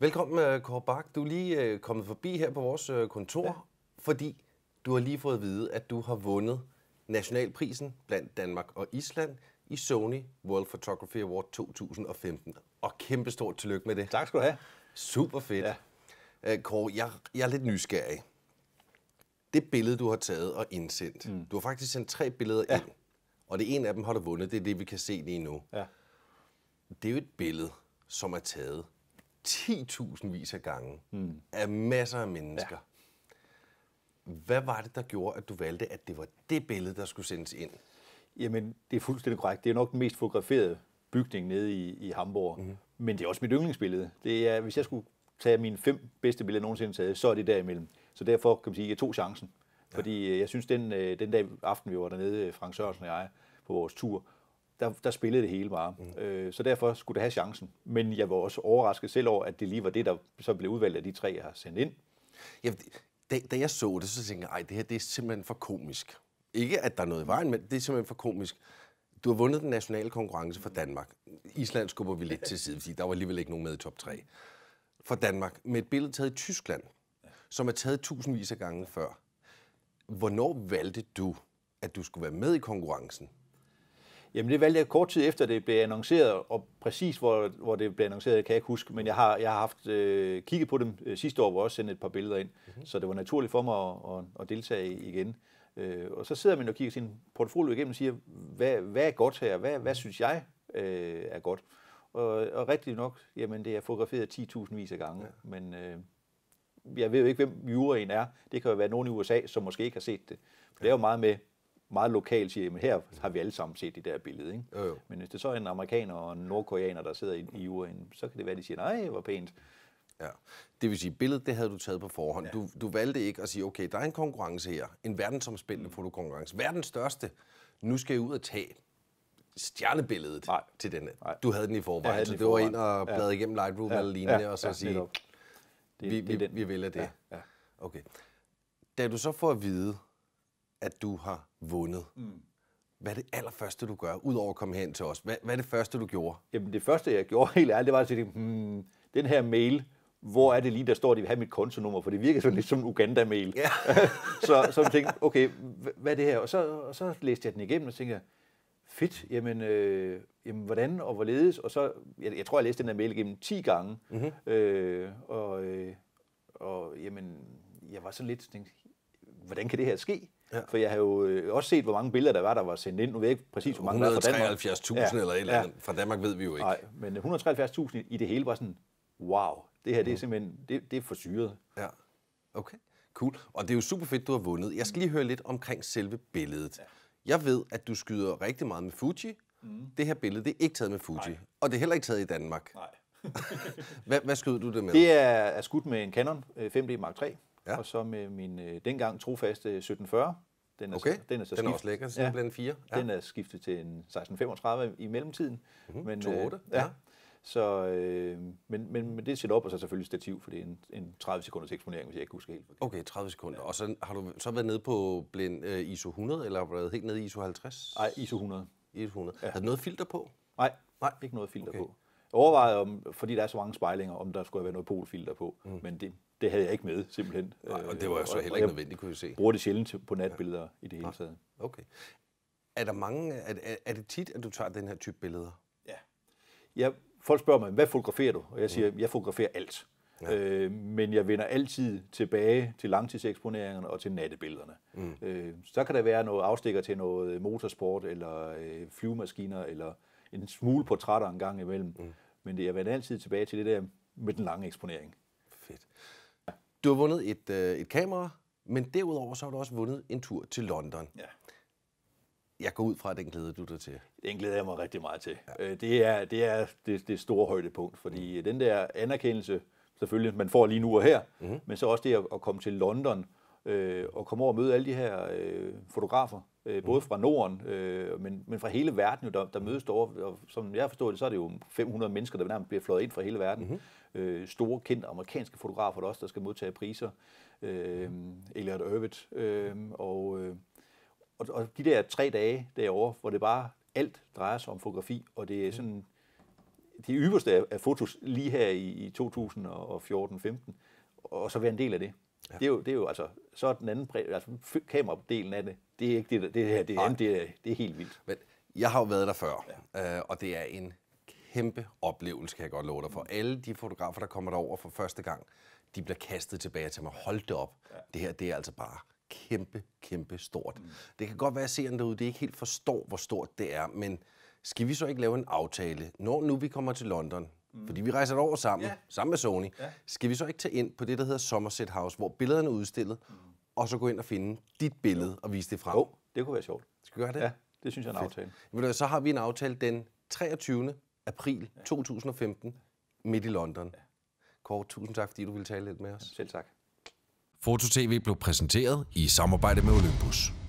Velkommen, øh, Kåre Bak. Du er lige øh, kommet forbi her på vores øh, kontor, ja. fordi du har lige fået at vide, at du har vundet nationalprisen blandt Danmark og Island i Sony World Photography Award 2015. Og kæmpe stort tillykke med det. Tak skal du have. Super fedt. Ja. Kåre, jeg, jeg er lidt nysgerrig. Det billede, du har taget og indsendt. Mm. Du har faktisk sendt tre billeder ja. ind. Og det ene af dem har du vundet. Det er det, vi kan se lige nu. Ja. Det er jo et billede, som er taget 10.000 vis af gange mm. af masser af mennesker. Ja. Hvad var det, der gjorde, at du valgte, at det var det billede, der skulle sendes ind? Jamen, det er fuldstændig korrekt. Det er nok den mest fotograferede bygning nede i, i Hamburg. Mm. Men det er også mit yndlingsbillede. Det er, hvis jeg skulle tage mine fem bedste billeder nogensinde taget, så er det derimellem. Så derfor kan man sige, at jeg tog chancen. Ja. Fordi øh, jeg synes, den, øh, den dag aften, vi var dernede, øh, Frank Sørensen og jeg, på vores tur, der, der spillede det hele bare. Mm. Øh, så derfor skulle det have chancen. Men jeg var også overrasket selv over, at det lige var det, der så blev udvalgt af de tre, jeg har sendt ind. Ja, da, da jeg så det, så tænkte jeg, at det her det er simpelthen for komisk. Ikke, at der er noget i vejen, men det er simpelthen for komisk. Du har vundet den nationale konkurrence for Danmark. Island skubber vi lidt til side, fordi der var alligevel ikke nogen med i top 3. For Danmark, med et billede taget i Tyskland, som er taget tusindvis af gange før. Hvornår valgte du, at du skulle være med i konkurrencen? Jamen det valgte jeg kort tid efter, det blev annonceret, og præcis hvor, hvor det blev annonceret, kan jeg ikke huske, men jeg har, jeg har haft øh, kigget på dem øh, sidste år, hvor jeg også sendte et par billeder ind, mm-hmm. så det var naturligt for mig at, at, at deltage igen. Øh, og så sidder man og kigger sin portfolio igennem og siger, hvad, hvad er godt her, hvad, hvad synes jeg øh, er godt? Og, og rigtigt nok, jamen det er fotograferet 10.000 vis af gange, ja. men øh, jeg ved jo ikke, hvem juraen er. Det kan jo være nogen i USA, som måske ikke har set det. det er jo meget med meget lokalt siger, at her har vi alle sammen set det der billede. Ikke? Jo, jo. Men hvis det så er en amerikaner og en nordkoreaner, der sidder i, i uren, så kan det være, at de siger, nej, hvor pænt. Ja. Det vil sige, billedet det havde du taget på forhånd. Ja. Du, du valgte ikke at sige, okay, der er en konkurrence her. En verdensomspændende mm. fotokonkurrence. Verdens største. Nu skal jeg ud og tage stjernebilledet Nej. til denne. Nej. Du havde den i forvejen, så det var ind og bladre ja. igennem Lightroom ja. eller lignende, ja. og så ja. sige, det, det, vi, vi, det vi vælger det. Ja. Ja. Okay. Da du så får at vide, at du har vundet. Mm. Hvad er det allerførste, du gør, udover at komme hen til os? Hvad, hvad er det første, du gjorde? Jamen det første, jeg gjorde helt ærligt, det var at sige, hmm, den her mail, hvor er det lige, der står, at de vil have mit kontonummer, for det virker sådan lidt som en Uganda-mail. Ja. så, så jeg tænkte okay, hvad er det her? Og så, og så læste jeg den igennem, og tænkte fedt, jamen, øh, jamen hvordan og hvorledes? Og så, jeg, jeg tror, jeg læste den her mail igennem 10 gange, mm-hmm. øh, og, øh, og jamen, jeg var sådan lidt, tænkte, hvordan kan det her ske? Ja. For jeg har jo øh, også set, hvor mange billeder der var, der var sendt ind. Nu ved jeg ikke præcis, hvor mange der var fra Danmark. 173.000 ja. eller et eller andet. Ja. Fra Danmark ved vi jo ikke. Nej, men 173.000 i det hele var sådan, wow, det her det er mm. simpelthen, det, det er for syret. Ja, okay. Cool. Og det er jo super fedt, du har vundet. Jeg skal lige høre lidt omkring selve billedet. Ja. Jeg ved, at du skyder rigtig meget med Fuji. Mm. Det her billede, det er ikke taget med Fuji. Nej. Og det er heller ikke taget i Danmark. Nej. hvad, hvad skyder du det med? Det er, er skudt med en Canon 5D øh, Mark 3 ja. og så med min øh, dengang trofaste 1740. Den er, okay. så, den er, så den er også lækker, så ja, 4. Ja. Den er skiftet til en 1635 i mellemtiden. Mm-hmm. Men, 28. Øh, ja. Så, øh, men, men, men det er op og så selvfølgelig stativ, for det er en, en 30 sekunders eksponering, hvis jeg ikke husker helt. Okay, 30 sekunder. Ja. Og så har du så været nede på blind, øh, ISO 100, eller har du været helt nede i ISO 50? Nej, ISO 100. ISO 100. Ja. Har du noget filter på? Nej, Nej. ikke noget filter okay. på. Jeg overvejede, om, fordi der er så mange spejlinger, om der skulle have været noget polfilter på, mm. men det, det havde jeg ikke med, simpelthen. Nej, og det var øh, jo så heller ikke nødvendigt, kunne vi se. bruger det sjældent på natbilleder ja. i det hele taget. Okay. Er, der mange, er, er, det tit, at du tager den her type billeder? Ja. Jeg, folk spørger mig, hvad fotograferer du? Og jeg mm. siger, mm. jeg fotograferer alt. Ja. Øh, men jeg vender altid tilbage til langtidseksponeringerne og til nattebillederne. Mm. Øh, så kan der være noget afstikker til noget motorsport, eller øh, flyvemaskiner, eller en smule portrætter en gang imellem. Mm. Men det, jeg vender altid tilbage til det der med den lange eksponering. Fedt. Du har vundet et, øh, et kamera, men derudover så har du også vundet en tur til London. Ja. Jeg går ud fra, at den glæder du dig til. Den glæder jeg mig rigtig meget til. Ja. Øh, det er det, er det, det store højdepunkt, fordi mm. den der anerkendelse, selvfølgelig, man får lige nu og her, mm. men så også det at, at komme til London – øh, og komme over og møde alle de her øh, fotografer, øh, både mm. fra Norden, øh, men, men fra hele verden, jo, der, der mødes derovre. Og som jeg forstår det, så er det jo 500 mennesker, der nærmest bliver fløjet ind fra hele verden. Mm-hmm. Øh, store, kendte amerikanske fotografer, der også der skal modtage priser. Øh, Elliot Irvitt. Øh, og, øh, og, og de der tre dage derovre, hvor det bare alt drejer sig om fotografi, og det er mm. sådan de yderste af, fotos lige her i, i 2014-15, og så være en del af det. Ja. Det, er jo, det er jo altså, så er den anden altså, altså kameradelen af det, det er ikke det, det her, det, er, det, er, det er helt vildt. Men jeg har jo været der før, ja. øh, og det er en kæmpe oplevelse, kan jeg godt love dig for. Alle de fotografer, der kommer derover for første gang, de bliver kastet tilbage til mig. Hold det op. Ja. Det her, det er altså bare kæmpe, kæmpe stort. Mm. Det kan godt være, at seerne derude de ikke helt forstår, hvor stort det er, men skal vi så ikke lave en aftale? Når nu vi kommer til London, Mm. Fordi vi rejser over sammen, ja. sammen med Sony. Ja. Skal vi så ikke tage ind på det, der hedder Somerset House, hvor billederne er udstillet, mm. og så gå ind og finde dit billede jo. og vise det frem? Jo, det kunne være sjovt. Skal vi gøre det? Ja, det synes jeg er en Fedt. aftale. Så har vi en aftale den 23. april ja. 2015 midt i London. Ja. Kåre, tusind tak, fordi du ville tale lidt med os. Selv tak. TV blev præsenteret i samarbejde med Olympus.